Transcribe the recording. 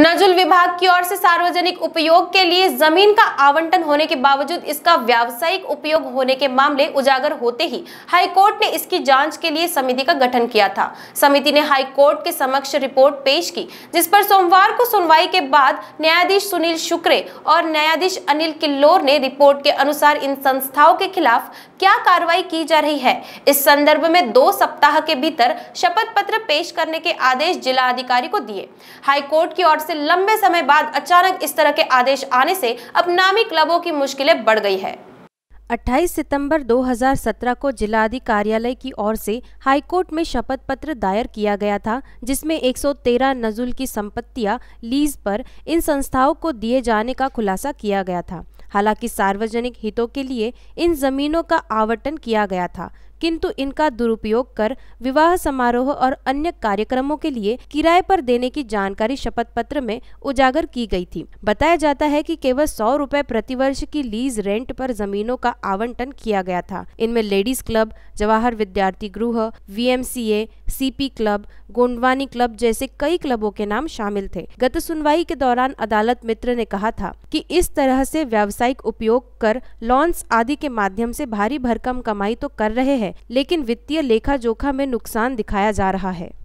नजुल विभाग की ओर से सार्वजनिक उपयोग के लिए जमीन का आवंटन होने के बावजूद इसका व्यावसायिक उपयोग होने के मामले उजागर होते ही हाईकोर्ट ने इसकी जांच के लिए समिति का गठन किया था समिति ने हाईकोर्ट के समक्ष रिपोर्ट पेश की जिस पर सोमवार को सुनवाई के बाद न्यायाधीश सुनील शुक्रे और न्यायाधीश अनिल किल्लोर ने रिपोर्ट के अनुसार इन संस्थाओं के खिलाफ क्या कार्रवाई की जा रही है इस संदर्भ में दो सप्ताह के भीतर शपथ पत्र पेश करने के आदेश जिला अधिकारी को दिए हाईकोर्ट की ओर से लंबे समय बाद अचानक इस तरह के आदेश आने से अब नामी क्लबों की मुश्किलें बढ़ गई है 28 सितंबर 2017 को जिलाधि कार्यालय की ओर से हाईकोर्ट में शपथ पत्र दायर किया गया था जिसमें 113 नजुल की संपत्तियां लीज पर इन संस्थाओं को दिए जाने का खुलासा किया गया था हालांकि सार्वजनिक हितों के लिए इन जमीनों का आवंटन किया गया था किंतु इनका दुरुपयोग कर विवाह समारोह और अन्य कार्यक्रमों के लिए किराए पर देने की जानकारी शपथ पत्र में उजागर की गई थी बताया जाता है कि केवल सौ रूपए वर्ष की लीज रेंट पर जमीनों का आवंटन किया गया था इनमें ladies club Jawahar Vidyarthi Griha V CP club Gondwani club जैसे कई क्लबों के नाम शामिल थे गत सुनवाई के दौरान अदालत मित्र ने कहा था कि इस तरह से व्यावसायिक उपयोग कर लॉन्स आदि के माध्यम से भारी भरकम कमाई तो कर रहे हैं है लेकिन वित्तीय लेखा जोखा में नुकसान दिखाया जा रहा है